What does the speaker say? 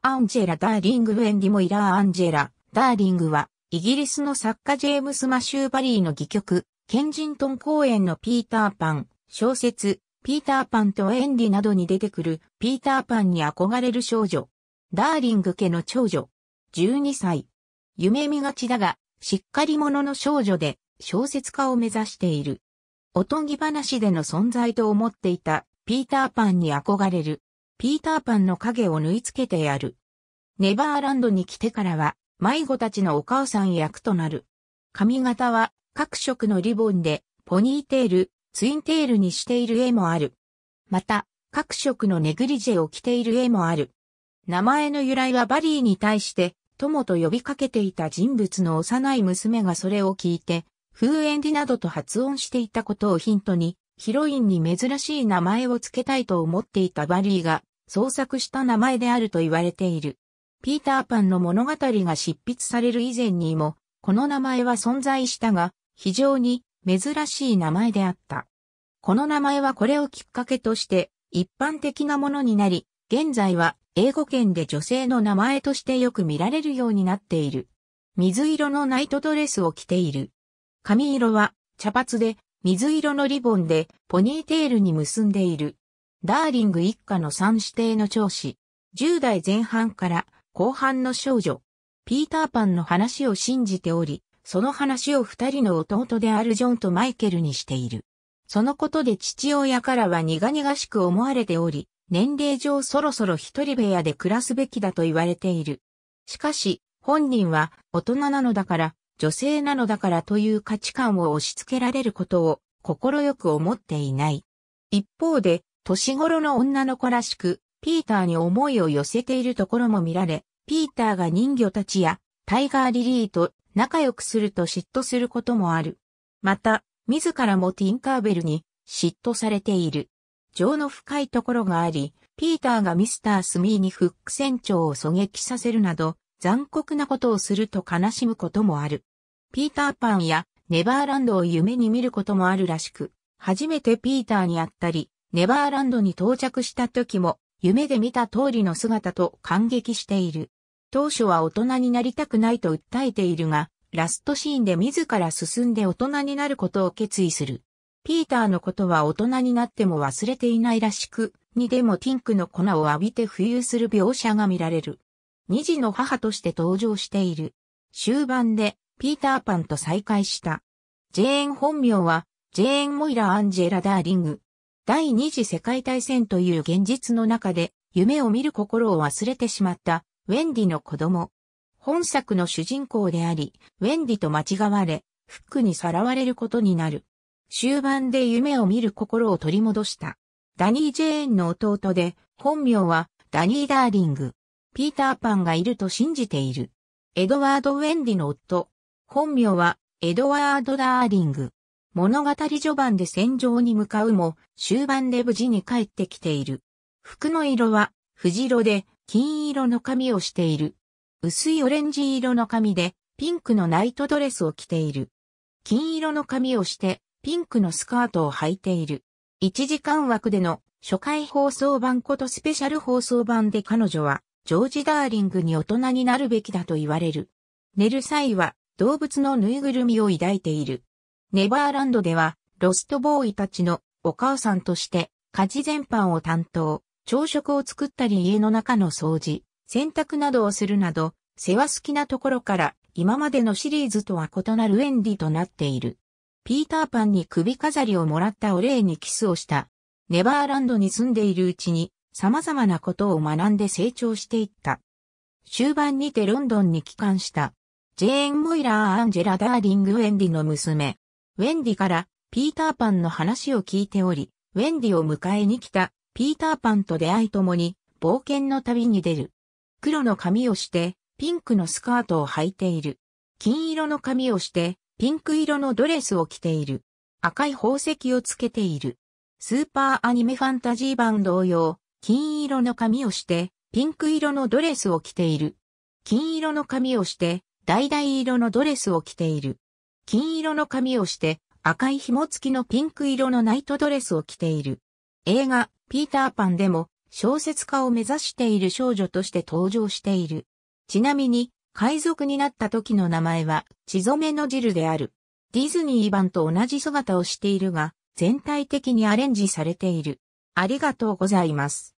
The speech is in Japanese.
ー・アンジェラ・ダーリング・ウェンディ・モイラー・アンジェラ・ダーリングは、イギリスの作家ジェームス・マシュー・バリーの戯曲、ケンジントン公演のピーターパン、小説、ピーターパンとエンディなどに出てくる、ピーターパンに憧れる少女。ダーリング家の長女。12歳。夢見がちだが、しっかり者の少女で、小説家を目指している。おとぎ話での存在と思っていた、ピーターパンに憧れる。ピーターパンの影を縫い付けてやる。ネバーランドに来てからは、迷子たちのお母さん役となる。髪型は各色のリボンで、ポニーテール、ツインテールにしている絵もある。また、各色のネグリジェを着ている絵もある。名前の由来はバリーに対して、友と呼びかけていた人物の幼い娘がそれを聞いて、風縁寺などと発音していたことをヒントに、ヒロインに珍しい名前を付けたいと思っていたバリーが、創作した名前であると言われている。ピーターパンの物語が執筆される以前にも、この名前は存在したが、非常に珍しい名前であった。この名前はこれをきっかけとして、一般的なものになり、現在は英語圏で女性の名前としてよく見られるようになっている。水色のナイトドレスを着ている。髪色は茶髪で、水色のリボンでポニーテールに結んでいる。ダーリング一家の三指定の長子、10代前半から後半の少女、ピーターパンの話を信じており、その話を二人の弟であるジョンとマイケルにしている。そのことで父親からは苦々しく思われており、年齢上そろそろ一人部屋で暮らすべきだと言われている。しかし、本人は大人なのだから、女性なのだからという価値観を押し付けられることを心よく思っていない。一方で、年頃の女の子らしく、ピーターに思いを寄せているところも見られ、ピーターが人魚たちやタイガーリリーと仲良くすると嫉妬することもある。また、自らもティンカーベルに嫉妬されている。情の深いところがあり、ピーターがミスター・スミーにフック船長を狙撃させるなど、残酷なことをすると悲しむこともある。ピーター・パンやネバーランドを夢に見ることもあるらしく、初めてピーターに会ったり、ネバーランドに到着した時も、夢で見た通りの姿と感激している。当初は大人になりたくないと訴えているが、ラストシーンで自ら進んで大人になることを決意する。ピーターのことは大人になっても忘れていないらしく、にでもティンクの粉を浴びて浮遊する描写が見られる。二児の母として登場している。終盤でピーターパンと再会した。ジェーン本名は、ジェーン・モイラ・アンジェラ・ダーリング。第二次世界大戦という現実の中で夢を見る心を忘れてしまったウェンディの子供。本作の主人公であり、ウェンディと間違われ、フックにさらわれることになる。終盤で夢を見る心を取り戻した。ダニー・ジェーンの弟で、本名はダニー・ダーリング。ピーター・パンがいると信じている。エドワード・ウェンディの夫。本名はエドワード・ダーリング。物語序盤で戦場に向かうも、終盤で無事に帰ってきている。服の色は、藤色で、金色の髪をしている。薄いオレンジ色の髪で、ピンクのナイトドレスを着ている。金色の髪をして、ピンクのスカートを履いている。1時間枠での初回放送版ことスペシャル放送版で彼女は、ジョージ・ダーリングに大人になるべきだと言われる。寝る際は、動物のぬいぐるみを抱いている。ネバーランドでは、ロストボーイたちのお母さんとして、家事全般を担当、朝食を作ったり家の中の掃除、洗濯などをするなど、世話好きなところから今までのシリーズとは異なるエンディとなっている。ピーターパンに首飾りをもらったお礼にキスをした。ネバーランドに住んでいるうちに様々なことを学んで成長していった。終盤にてロンドンに帰還した。ジェーン・モイラー・アンジェラ・ダーリング・エンディの娘。ウェンディからピーターパンの話を聞いており、ウェンディを迎えに来たピーターパンと出会い共に冒険の旅に出る。黒の髪をしてピンクのスカートを履いている。金色の髪をしてピンク色のドレスを着ている。赤い宝石をつけている。スーパーアニメファンタジー版同様、金色の髪をしてピンク色のドレスを着ている。金色の髪をして、橙色のドレスを着ている。金色の髪をして、赤い紐付きのピンク色のナイトドレスを着ている。映画、ピーターパンでも、小説家を目指している少女として登場している。ちなみに、海賊になった時の名前は、血染めのジルである。ディズニー版と同じ姿をしているが、全体的にアレンジされている。ありがとうございます。